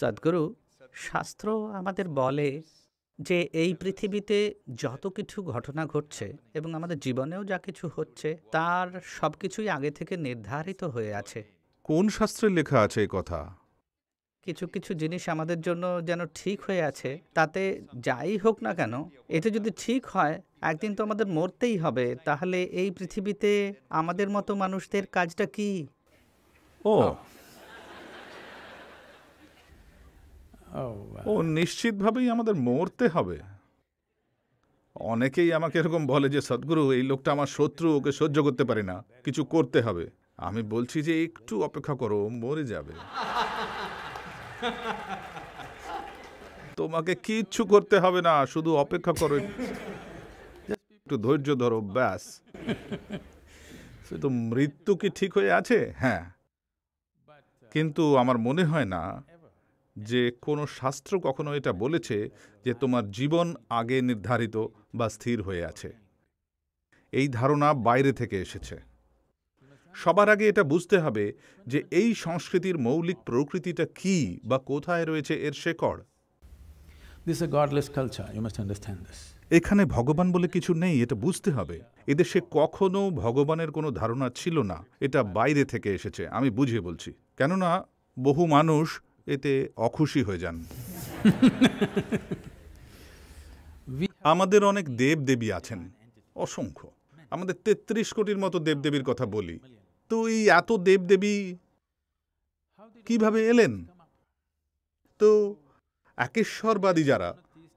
সদ্গুরু শাস্ত্র আমাদের বলে যে এই পৃথিবীতে যত কিছু ঘটনা ঘটছে এবং আমাদের জীবনেও যা কিছু হচ্ছে তার সব কিছুই আগে থেকে নির্ধারিত হয়ে আছে কোন শাস্ত্রে লেখা আছে এই কথা কিছু কিছু জিনিস আমাদের জন্য যেন ঠিক হয়ে আছে তাতে যাই হোক না কেন এটা যদি ঠিক হয় একদিন তো আমাদের মরতেই হবে তাহলে এই পৃথিবীতে আমাদের মতো মানুষদের কাজটা কি ও Oh, ও নিশ্চিতভাবেই আমাদের মরতে হবে অনেকেই আমাকে এরকম বলে যে সদ্গুরু এই লোকটা আমার শত্রু ওকে সহ্য করতে পারি না কিছু করতে হবে আমি বলছি যে একটু অপেক্ষা করো মরে যাবে তোমাকে কিচ্ছু করতে হবে না শুধু অপেক্ষা করো একটু ধৈর্য ধরো ব্যাস তো মৃত্যু কি ঠিক হয়ে আছে হ্যাঁ uh, কিন্তু আমার মনে হয় না যে কোনো শাস্ত্র কখনো এটা বলেছে যে তোমার জীবন আগে নির্ধারিত বা স্থির হয়ে আছে এই ধারণা বাইরে থেকে এসেছে সবার আগে এটা বুঝতে হবে যে এই সংস্কৃতির মৌলিক প্রকৃতিটা কি বা কোথায় রয়েছে এর শেকড় this a godless culture you must understand this এখানে ভগবান বলে কিছু নেই এটা বুঝতে হবে এদেশে কখনো ভগবানের কোনো ধারণা ছিল না এটা বাইরে থেকে এসেছে আমি বুঝিয়ে বলছি কেননা বহু মানুষ এতে অখুশি হয়ে যান আমাদের অনেক দেবদেবী আছেন অসংখ্য আমাদের তেত্রিশ কোটির মতো দেবদেবীর কথা বলি তো এই এত দেবদেবী কিভাবে এলেন তো একেশ্বরবাদী যারা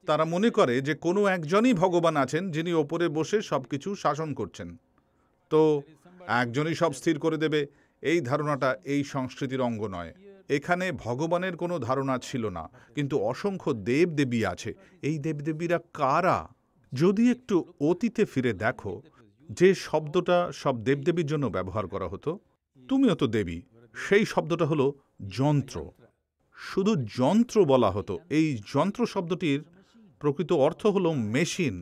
তারা মনে করে যে কোনো একজনই ভগবান আছেন যিনি ওপরে বসে সব কিছু শাসন করছেন তো একজনই সব স্থির করে দেবে এই ধারণাটা এই সংস্কৃতির অঙ্গ নয় এখানে ভগবানের কোনো ধারণা ছিল না কিন্তু অসংখ্য দেবদেবী আছে এই দেবদেবীরা কারা যদি একটু অতীতে ফিরে দেখো যে শব্দটা সব দেবদেবীর জন্য ব্যবহার করা হতো তুমিও তো দেবী সেই শব্দটা হলো যন্ত্র শুধু যন্ত্র বলা হতো এই যন্ত্র শব্দটির প্রকৃত অর্থ হলো মেশিন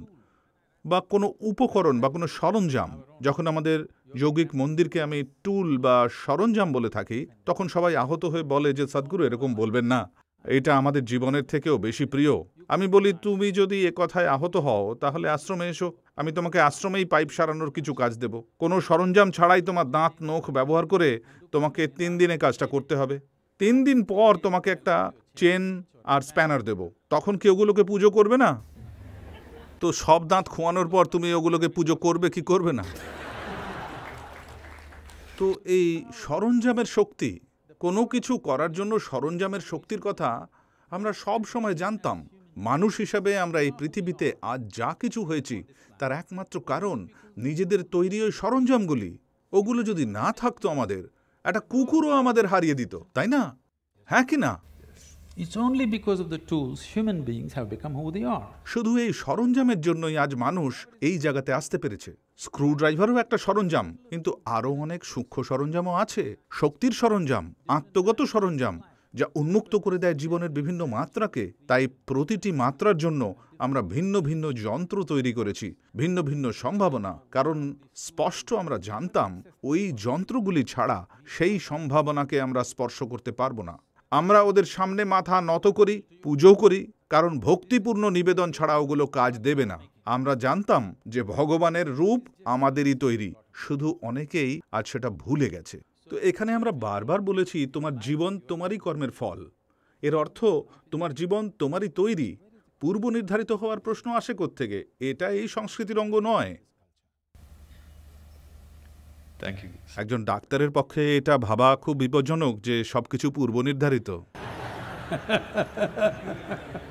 বা কোনো উপকরণ বা কোনো সরঞ্জাম যখন আমাদের যৌগিক মন্দিরকে আমি টুল বা সরঞ্জাম বলে থাকি তখন সবাই আহত হয়ে বলে যে সাদগুরু এরকম বলবেন না এটা আমাদের জীবনের থেকেও বেশি প্রিয় আমি বলি তুমি যদি এ কথায় আহত হও তাহলে আশ্রমে এসো আমি তোমাকে আশ্রমেই পাইপ সারানোর কিছু কাজ দেব কোনো সরঞ্জাম ছাড়াই তোমার দাঁত নখ ব্যবহার করে তোমাকে তিন দিনে কাজটা করতে হবে তিন দিন পর তোমাকে একটা চেন আর স্প্যানার দেব তখন কেউগুলোকে ওগুলোকে পুজো করবে না তো সব দাঁত খোয়ানোর পর তুমি ওগুলোকে পুজো করবে কি করবে না তো এই সরঞ্জামের শক্তি কোনো কিছু করার জন্য সরঞ্জামের শক্তির কথা আমরা সব সময় জানতাম মানুষ হিসাবে আমরা এই পৃথিবীতে আজ যা কিছু হয়েছি তার একমাত্র কারণ নিজেদের তৈরি ওই সরঞ্জামগুলি ওগুলো যদি না থাকতো আমাদের একটা কুকুরও আমাদের হারিয়ে দিত তাই না হ্যাঁ কি না শুধু এই সরঞ্জামের জন্যই আজ মানুষ এই জায়গাতে আসতে পেরেছে স্ক্রু ড্রাইভারও একটা সরঞ্জাম কিন্তু আরও অনেক সূক্ষ্ম সরঞ্জামও আছে শক্তির সরঞ্জাম আত্মগত সরঞ্জাম যা উন্মুক্ত করে দেয় জীবনের বিভিন্ন মাত্রাকে তাই প্রতিটি মাত্রার জন্য আমরা ভিন্ন ভিন্ন যন্ত্র তৈরি করেছি ভিন্ন ভিন্ন সম্ভাবনা কারণ স্পষ্ট আমরা জানতাম ওই যন্ত্রগুলি ছাড়া সেই সম্ভাবনাকে আমরা স্পর্শ করতে পারবো না আমরা ওদের সামনে মাথা নত করি পুজো করি কারণ ভক্তিপূর্ণ নিবেদন ছাড়া ওগুলো কাজ দেবে না আমরা জানতাম যে ভগবানের রূপ আমাদেরই তৈরি শুধু অনেকেই আজ সেটা ভুলে গেছে তো এখানে আমরা বারবার বলেছি তোমার জীবন তোমারই কর্মের ফল এর অর্থ তোমার জীবন তোমারই তৈরি পূর্ব নির্ধারিত হওয়ার প্রশ্ন আসে থেকে এটা এই সংস্কৃতির অঙ্গ নয় থ্যাংক ইউ একজন ডাক্তারের পক্ষে এটা ভাবা খুব বিপজ্জনক যে সবকিছু পূর্ব নির্ধারিত